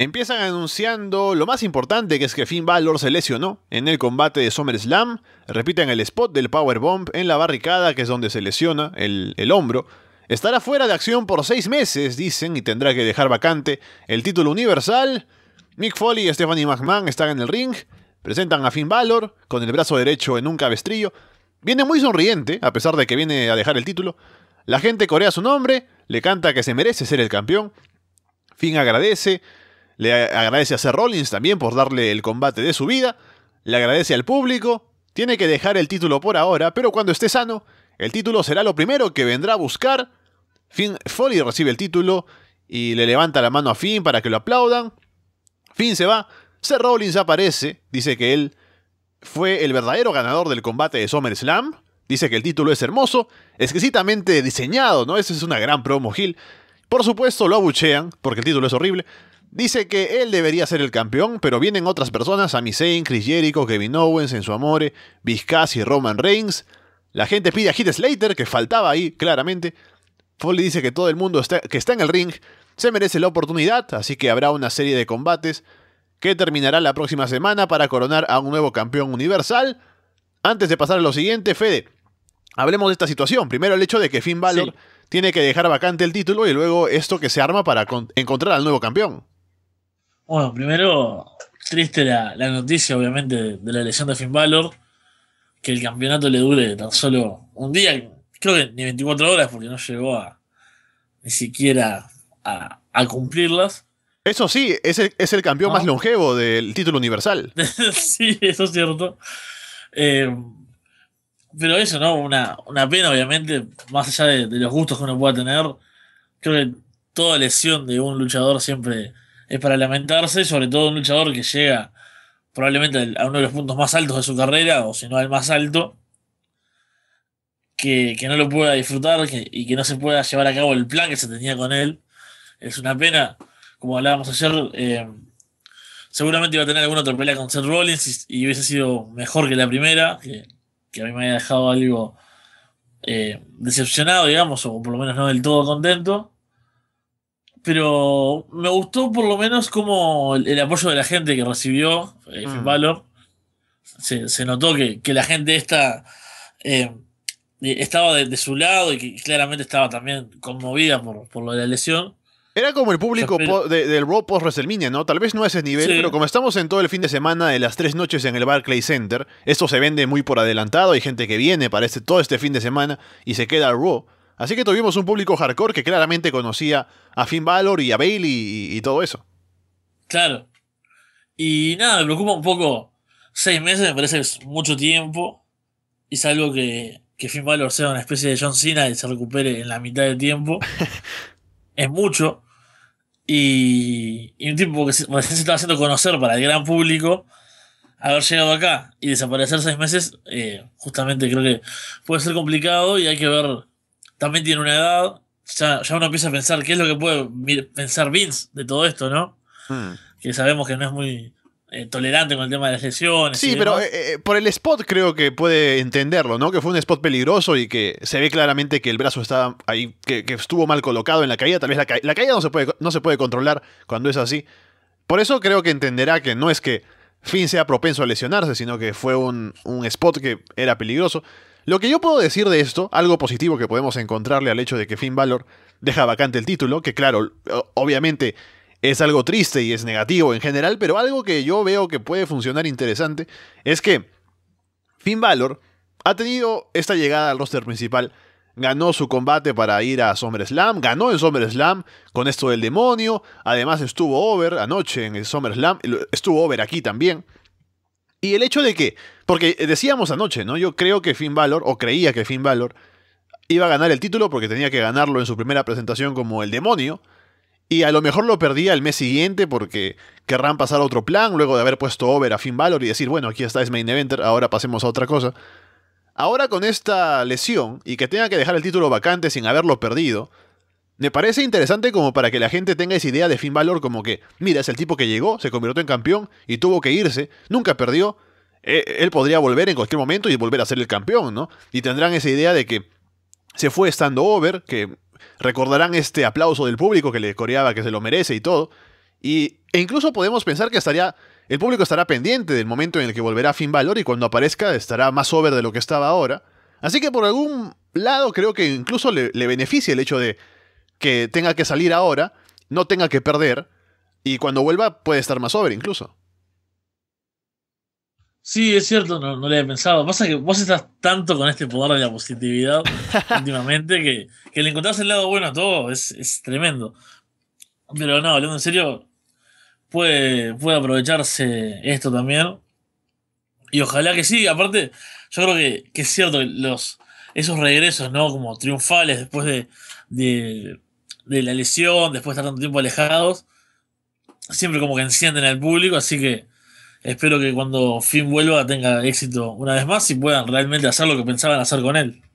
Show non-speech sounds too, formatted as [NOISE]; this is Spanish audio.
Empiezan anunciando lo más importante que es que Finn Balor se lesionó en el combate de SummerSlam. Repiten el spot del Powerbomb en la barricada, que es donde se lesiona el, el hombro. Estará fuera de acción por seis meses, dicen, y tendrá que dejar vacante el título universal. Mick Foley y Stephanie McMahon están en el ring. Presentan a Finn Balor con el brazo derecho en un cabestrillo. Viene muy sonriente, a pesar de que viene a dejar el título. La gente corea su nombre, le canta que se merece ser el campeón. Finn agradece, le agradece a Seth Rollins también por darle el combate de su vida. Le agradece al público. Tiene que dejar el título por ahora, pero cuando esté sano, el título será lo primero que vendrá a buscar. Finn Foley recibe el título y le levanta la mano a Finn para que lo aplaudan. Finn se va. Seth Rollins aparece. Dice que él fue el verdadero ganador del combate de SummerSlam. Dice que el título es hermoso, exquisitamente diseñado, ¿no? Esa es una gran promo, Gil. Por supuesto, lo abuchean, porque el título es horrible. Dice que él debería ser el campeón, pero vienen otras personas, Sami Zayn, Chris Jericho, Kevin Owens, En Su Amore, y Roman Reigns. La gente pide a Hit Slater, que faltaba ahí, claramente. Foley dice que todo el mundo está, que está en el ring se merece la oportunidad, así que habrá una serie de combates que terminará la próxima semana para coronar a un nuevo campeón universal. Antes de pasar a lo siguiente, Fede, hablemos de esta situación. Primero el hecho de que Finn Balor tiene que dejar vacante el título y luego esto que se arma para encontrar al nuevo campeón. Bueno, primero, triste la, noticia, obviamente, de, la lesión de Finn Balor. Que el campeonato le dure tan solo un día, creo que ni 24 horas, porque no llegó ni siquiera a, cumplirlas. Eso sí, es el, es el campeón ah. más longevo del título universal. [LAUGHS] sí, eso es cierto. Eh, pero eso, ¿no? Una, una, pena, obviamente, más allá de los gustos que uno pueda tener. Creo que toda lesión de un luchador siempre es para lamentarse, sobre todo un luchador que llega probablemente a uno de los puntos más altos de su carrera, o si no al más alto, que, no lo pueda disfrutar y que no se pueda llevar a cabo el plan que se tenía con él. Es una pena, como hablábamos ayer, eh, seguramente iba a tener alguna otra pelea con Seth Rollins y, hubiese sido mejor que la primera, que, a mí me había dejado algo eh, decepcionado, digamos, o por lo menos no del todo contento pero me gustó por lo menos como el, apoyo de la gente que recibió el eh, Valor. Mm. Se, se, notó que, la gente eh, estaba de, su lado y que claramente estaba también conmovida por, lo la lesión. Era como el público del Raw post WrestleMania, ¿no? Tal vez no a ese nivel, pero como estamos en todo el fin de semana de las tres noches en el Barclay Center, esto se vende muy por adelantado, hay gente que viene para este, todo este fin de semana y se queda al Raw. Así que tuvimos un público hardcore que claramente conocía a Finn Balor y a Bailey y, todo eso. Claro. Y nada, me preocupa un poco. Seis meses me parece que es mucho tiempo. Y es algo que, que Finn Balor sea una especie de John Cena y se recupere en la mitad del tiempo. [LAUGHS] es mucho. Y, un tipo que se, recién se haciendo conocer para el gran público, haber llegado acá y desaparecer seis meses, eh, justamente creo que puede ser complicado y hay que ver también tiene una edad. Ya, uno empieza a pensar qué es lo que puede pensar Vince de todo esto, ¿no? Hmm. Que sabemos que no es muy eh, tolerante con el tema de las lesiones. Sí, pero eh, eh, por el spot creo que puede entenderlo, ¿no? Que fue un spot peligroso y que se ve claramente que el brazo estaba ahí, que, estuvo mal colocado en la caída. Tal vez la, caída no se, puede, no se puede controlar cuando es así. Por eso creo que entenderá que no es que Finn sea propenso a lesionarse, sino que fue un, un spot que era peligroso. Lo que yo puedo decir de esto, algo positivo que podemos encontrarle al hecho de que Finn Balor deja vacante el título, que claro, obviamente es algo triste y es negativo en general, pero algo que yo veo que puede funcionar interesante es que Finn Balor ha tenido esta llegada al roster principal ganó su combate para ir a SummerSlam, ganó en SummerSlam con esto del demonio, además estuvo over anoche en el SummerSlam, estuvo over aquí también. Y el hecho de que, porque decíamos anoche, ¿no? Yo creo que Finn Balor, o creía que Finn Balor, iba a ganar el título porque tenía que ganarlo en su primera presentación como el demonio. Y a lo mejor lo perdía el mes siguiente porque querrán pasar a otro plan luego de haber puesto over a Finn Balor y decir, bueno, aquí está, es Main Eventer, ahora pasemos a otra cosa. Ahora con esta lesión y que tenga que dejar el título vacante sin haberlo perdido, me parece interesante como para que la gente tenga esa idea de Finn Valor como que, mira, es el tipo que llegó, se convirtió en campeón y tuvo que irse, nunca perdió. E-, él podría volver en cualquier momento y volver a ser el campeón, ¿no? Y tendrán esa idea de que se fue estando over, que recordarán este aplauso del público que le coreaba que se lo merece y todo. Y, e incluso podemos pensar que estaría, el público estará pendiente del momento en el que volverá Finn Valor y cuando aparezca estará más over de lo que estaba ahora. Así que por algún lado creo que incluso le beneficia el hecho de que tenga que salir ahora, no tenga que perder, y cuando vuelva puede estar más sobre incluso. Sí, es cierto, no, no le había pensado. Pasa que vos estás tanto con este poder de la positividad [LAUGHS] últimamente que, le encontrás el lado bueno a todo, es, tremendo. Pero no, hablando en serio, puede, puede aprovecharse esto también. Y ojalá que sí, aparte, yo creo que, es cierto los, esos regresos, ¿no? Como triunfales después de de la lesión, después de estar tanto tiempo alejados, siempre como que encienden al público, así que espero que cuando Finn vuelva tenga éxito una vez más y puedan realmente hacer lo que pensaban hacer con él.